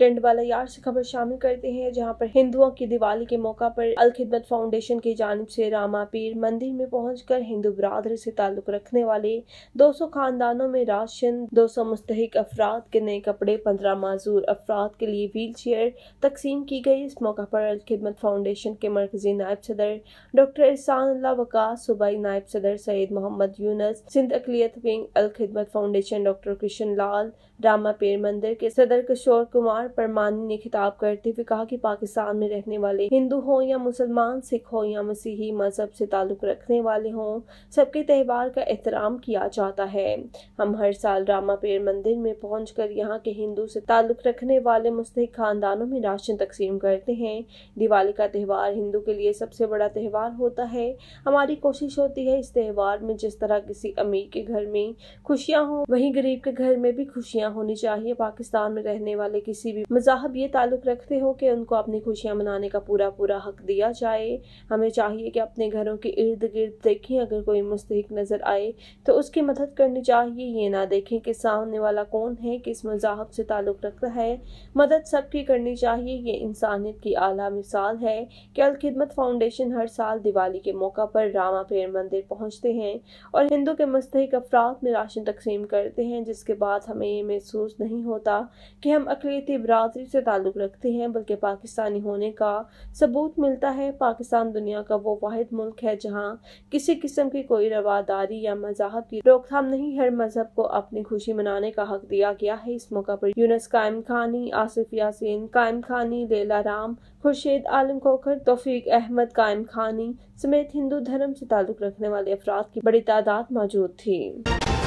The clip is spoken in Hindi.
ट्रेंड वाला यार से खबर शामिल करते हैं जहां पर हिंदुओं की दिवाली के मौका पर अल खिदमत फाउंडेशन की जानब से रामा पीर मंदिर में पहुंचकर हिंदू बरदर से ताल्लुक रखने वाले 200 खानदानों में राशन 200 मुस्तक अफराद के नए कपड़े 15 माजूर अफराद के लिए व्हील चेयर तकसीम की गई इस मौका पर अल खिदमत फाउंडेशन के मरकजी नायब सदर डॉक्टर एहसान वकास सूबाई नायब सदर सैद मोहम्मद यूनस सिंध अकलीत wing Al Khidmat foundation doctor Krishan Lal Rama Pir मंदिर के सदर किशोर कुमार परमानी ने खिताब करते हुए कहा कि पाकिस्तान में रहने वाले हिंदू हों या मुसलमान सिख हों या मसीही मजहब से ताल्लुक़ रखने वाले हों सबके त्यौहार का एहतराम किया जाता है हम हर साल रामा पेड़ मंदिर में पहुँच कर यहाँ के हिंदू से ताल्लुक़ रखने वाले मुस्तक खानदानों में राशन तकसीम करते हैं दिवाली का त्यौहार हिंदू के लिए सबसे बड़ा त्यौहार होता है हमारी कोशिश होती है इस त्यौहार में जिस तरह किसी अमीर के घर में खुशियाँ हों वहीं गरीब के घर में भी खुशियाँ होनी चाहिए पाकिस्तान में रहने वाले किसी भी भी मजाहब ये ताल्लुक़ रखते हो कि उनको अपनी खुशियाँ मनाने का पूरा पूरा हक दिया जाए हमें चाहिए कि अपने घरों के इर्द गिर्द देखें अगर कोई मुस्तक नज़र आए तो उसकी मदद करनी चाहिए ये ना देखें कि सामने वाला कौन है किस मजाहब से ताल्लुक़ रखता है मदद सबकी करनी चाहिए ये इंसानियत की आला मिसाल है कि अलखिदमत फाउंडेशन हर साल दिवाली के मौका पर रामा पेर मंदिर पहुँचते हैं और हिंदू के मुस्तक अफराद में राशन तकसीम करते हैं जिसके बाद हमें ये महसूस नहीं होता कि हम अकलीती बरादरी से ताल्लुक़ रखते हैं बल्कि पाकिस्तानी होने का सबूत मिलता है पाकिस्तान दुनिया का वो वाद मुल्क है जहाँ किसी किस्म की कोई रवादारी या मजाहब की रोकथाम नहीं हर मजहब को अपनी खुशी मनाने का हक दिया गया है इस मौका पर यूनस कायम खानी आसिफ यासीन कायम खानी लेला राम खुर्शीद आलम खोखर तोफीक अहमद कायम खानी समेत हिंदू धर्म से ताल्लुक़ रखने वाले अफराद की बड़ी तादाद मौजूद थी